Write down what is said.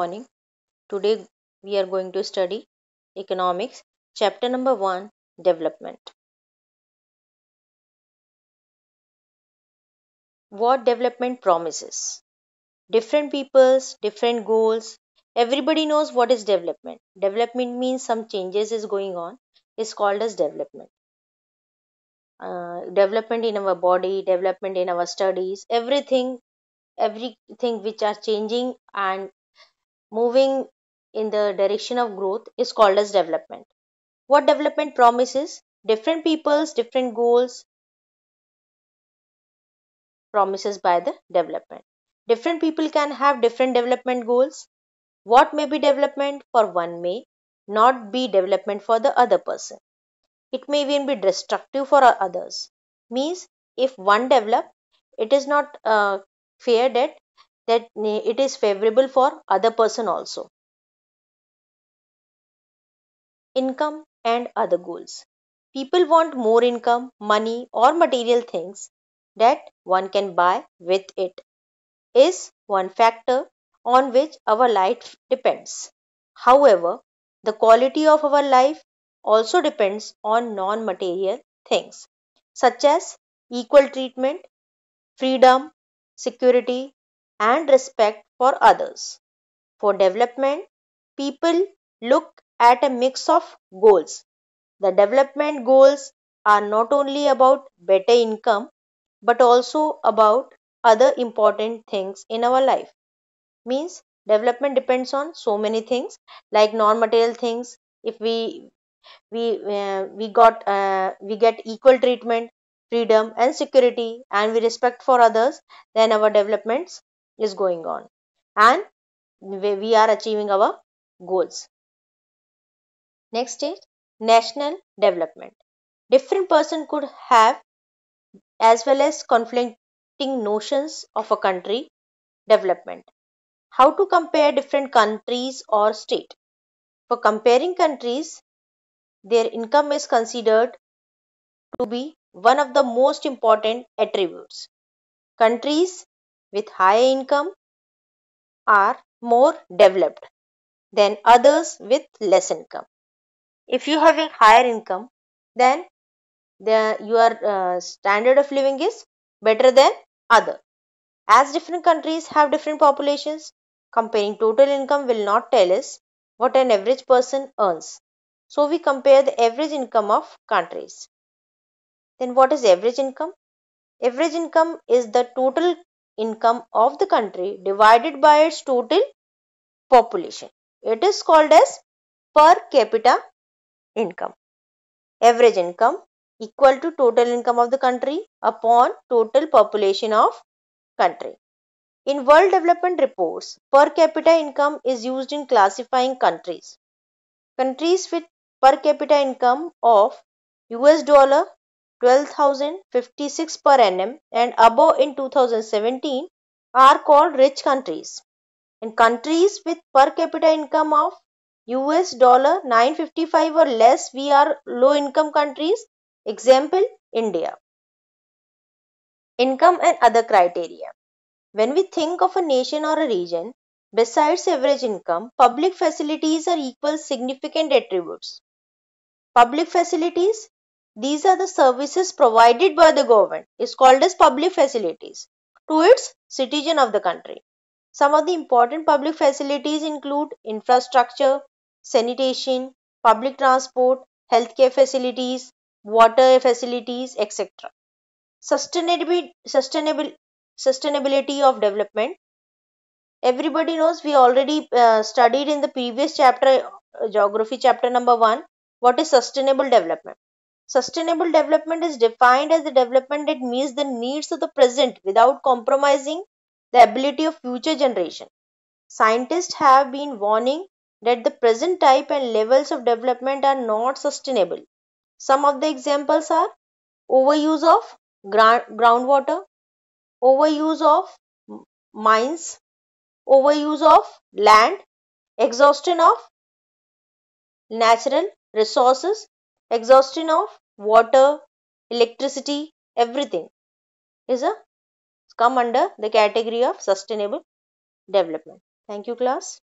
morning today we are going to study economics chapter number 1 development what development promises different peoples different goals everybody knows what is development development means some changes is going on is called as development uh, development in our body development in our studies everything everything which are changing and moving in the direction of growth is called as development. What development promises? Different peoples, different goals promises by the development. Different people can have different development goals. What may be development for one may not be development for the other person. It may even be destructive for others. Means if one develop, it is not uh, fair that that it is favorable for other person also. Income and other goals. People want more income, money or material things that one can buy with it is one factor on which our life depends. However, the quality of our life also depends on non material things such as equal treatment, freedom, security, and respect for others. For development, people look at a mix of goals. The development goals are not only about better income but also about other important things in our life. Means development depends on so many things like non-material things. If we we uh, we got uh, we get equal treatment, freedom and security, and we respect for others, then our developments is going on and we are achieving our goals. Next stage, national development. Different person could have as well as conflicting notions of a country development. How to compare different countries or state? For comparing countries, their income is considered to be one of the most important attributes. Countries with high income are more developed than others with less income. If you have a higher income, then the, your uh, standard of living is better than other. As different countries have different populations, comparing total income will not tell us what an average person earns. So we compare the average income of countries. Then what is average income? Average income is the total income of the country divided by its total population. It is called as per capita income. Average income equal to total income of the country upon total population of country. In World Development Reports, per capita income is used in classifying countries. Countries with per capita income of US dollar 12,056 per annum and above in 2017 are called rich countries. And countries with per capita income of US dollar 955 or less, we are low income countries. Example, India. Income and other criteria. When we think of a nation or a region, besides average income, public facilities are equal significant attributes. Public facilities these are the services provided by the government is called as public facilities to its citizen of the country. Some of the important public facilities include infrastructure, sanitation, public transport, healthcare facilities, water facilities, etc. Sustainability, sustainable, sustainability of development. Everybody knows we already uh, studied in the previous chapter, uh, geography chapter number 1, what is sustainable development. Sustainable development is defined as the development that meets the needs of the present without compromising the ability of future generation. Scientists have been warning that the present type and levels of development are not sustainable. Some of the examples are overuse of groundwater, overuse of mines, overuse of land, exhaustion of natural resources, exhaustion of water, electricity, everything is a come under the category of sustainable development. Thank you class.